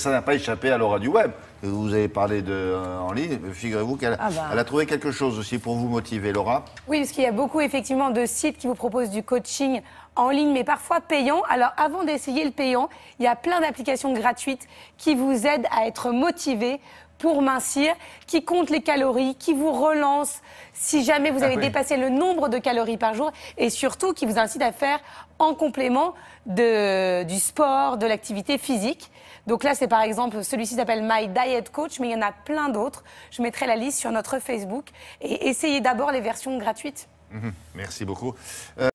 Ça n'a pas échappé à l'aura du web. Vous avez parlé de, euh, en ligne. Figurez-vous qu'elle ah bah. a trouvé quelque chose aussi pour vous motiver, Laura. Oui, parce qu'il y a beaucoup effectivement de sites qui vous proposent du coaching en ligne, mais parfois payant. Alors avant d'essayer le payant, il y a plein d'applications gratuites qui vous aident à être motivé pour mincir, qui compte les calories, qui vous relance si jamais vous ah avez dépassé le nombre de calories par jour et surtout qui vous incite à faire en complément de, du sport, de l'activité physique. Donc là, c'est par exemple, celui-ci s'appelle My Diet Coach, mais il y en a plein d'autres. Je mettrai la liste sur notre Facebook et essayez d'abord les versions gratuites. Mhm. merci beaucoup. Euh,